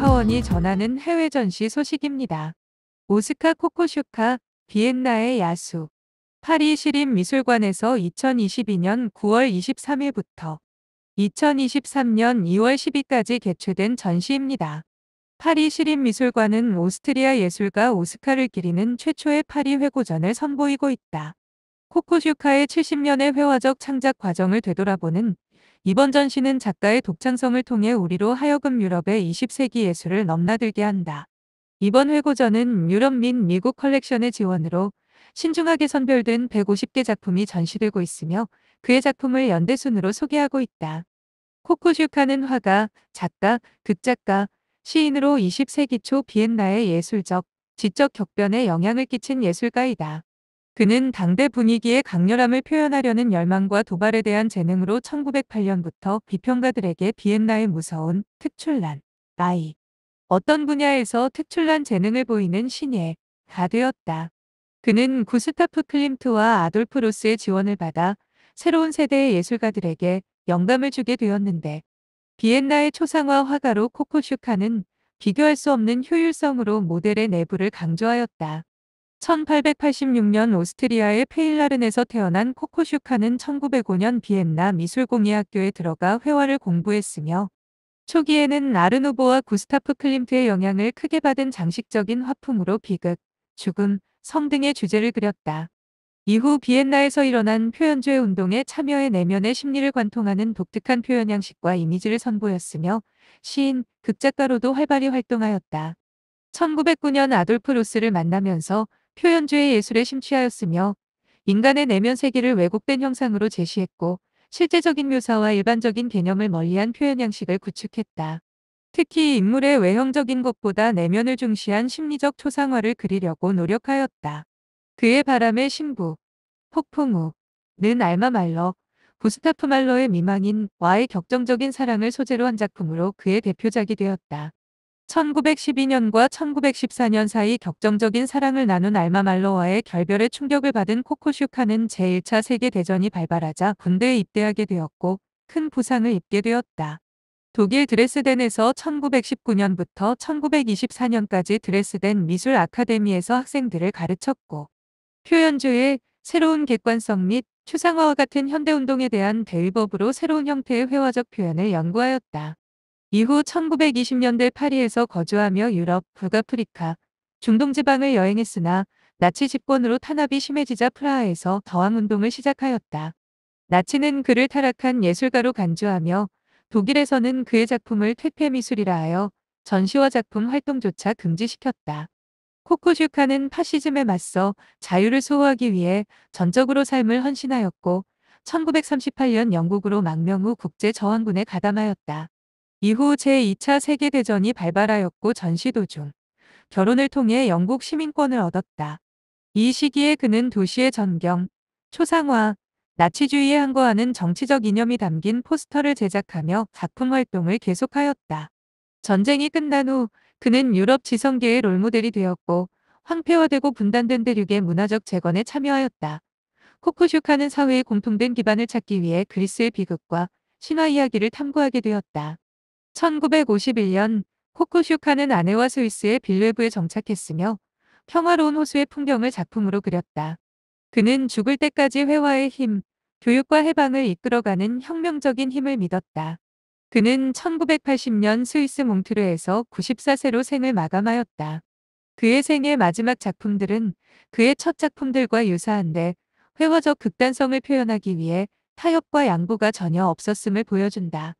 파원이 전하는 해외 전시 소식입니다. 오스카 코코슈카, 비엔나의 야수. 파리 시림 미술관에서 2022년 9월 23일부터 2023년 2월 10일까지 개최된 전시입니다. 파리 시림 미술관은 오스트리아 예술가 오스카를 기리는 최초의 파리 회고전을 선보이고 있다. 코코슈카의 70년의 회화적 창작 과정을 되돌아보는 이번 전시는 작가의 독창성을 통해 우리로 하여금 유럽의 20세기 예술을 넘나들게 한다. 이번 회고전은 유럽 및 미국 컬렉션의 지원으로 신중하게 선별된 150개 작품이 전시되고 있으며 그의 작품을 연대순으로 소개하고 있다. 코쿠슈카는 화가, 작가, 극작가, 시인으로 20세기 초 비엔나의 예술적, 지적 격변에 영향을 끼친 예술가이다. 그는 당대 분위기의 강렬함을 표현하려는 열망과 도발에 대한 재능으로 1908년부터 비평가들에게 비엔나의 무서운 특출난 나이 어떤 분야에서 특출난 재능을 보이는 신예가 되었다. 그는 구스타프 클림트와 아돌프 로스의 지원을 받아 새로운 세대의 예술가들에게 영감을 주게 되었는데 비엔나의 초상화 화가로 코코슈카는 비교할 수 없는 효율성으로 모델의 내부를 강조하였다. 1886년 오스트리아의 페일라른에서 태어난 코코슈카는 1905년 비엔나 미술공예학교에 들어가 회화를 공부했으며 초기에는 아르누보와 구스타프 클림트의 영향을 크게 받은 장식적인 화풍으로 비극, 죽음, 성 등의 주제를 그렸다. 이후 비엔나에서 일어난 표현주의 운동에 참여해 내면의 심리를 관통하는 독특한 표현 양식과 이미지를 선보였으며 시인, 극작가로도 활발히 활동하였다. 1909년 아돌프 로스를 만나면서 표현주의 예술에 심취하였으며 인간의 내면 세계를 왜곡된 형상으로 제시했고 실제적인 묘사와 일반적인 개념을 멀리한 표현 양식을 구축했다. 특히 인물의 외형적인 것보다 내면을 중시한 심리적 초상화를 그리려고 노력하였다. 그의 바람의 신부, 폭풍우는 알마말러, 부스타프 말러의 미망인 와의 격정적인 사랑을 소재로 한 작품으로 그의 대표작이 되었다. 1912년과 1914년 사이 격정적인 사랑을 나눈 알마말로와의 결별의 충격을 받은 코코슈카는 제1차 세계대전이 발발하자 군대에 입대하게 되었고 큰 부상을 입게 되었다. 독일 드레스덴에서 1919년부터 1924년까지 드레스덴 미술 아카데미에서 학생들을 가르쳤고 표현주의 새로운 객관성 및 추상화와 같은 현대운동에 대한 대의법으로 새로운 형태의 회화적 표현을 연구하였다. 이후 1920년대 파리에서 거주하며 유럽, 북아프리카, 중동 지방을 여행했으나 나치 집권으로 탄압이 심해지자 프라하에서 더항운동을 시작하였다. 나치는 그를 타락한 예술가로 간주하며 독일에서는 그의 작품을 퇴폐미술이라 하여 전시와 작품 활동조차 금지시켰다. 코코슈카는 파시즘에 맞서 자유를 소호하기 위해 전적으로 삶을 헌신하였고 1938년 영국으로 망명 후 국제저항군에 가담하였다. 이후 제2차 세계대전이 발발하였고 전시 도중 결혼을 통해 영국 시민권을 얻었다. 이 시기에 그는 도시의 전경, 초상화, 나치주의에 항거하는 정치적 이념이 담긴 포스터를 제작하며 작품 활동을 계속하였다. 전쟁이 끝난 후 그는 유럽 지성계의 롤모델이 되었고 황폐화되고 분단된 대륙의 문화적 재건에 참여하였다. 코쿠슈카는 사회의 공통된 기반을 찾기 위해 그리스의 비극과 신화 이야기를 탐구하게 되었다. 1951년 코쿠슈카는 아내와 스위스의 빌레브에 정착했으며 평화로운 호수의 풍경을 작품으로 그렸다. 그는 죽을 때까지 회화의 힘, 교육과 해방을 이끌어가는 혁명적인 힘을 믿었다. 그는 1980년 스위스 몽트르에서 94세로 생을 마감하였다. 그의 생의 마지막 작품들은 그의 첫 작품들과 유사한데 회화적 극단성을 표현하기 위해 타협과 양보가 전혀 없었음을 보여준다.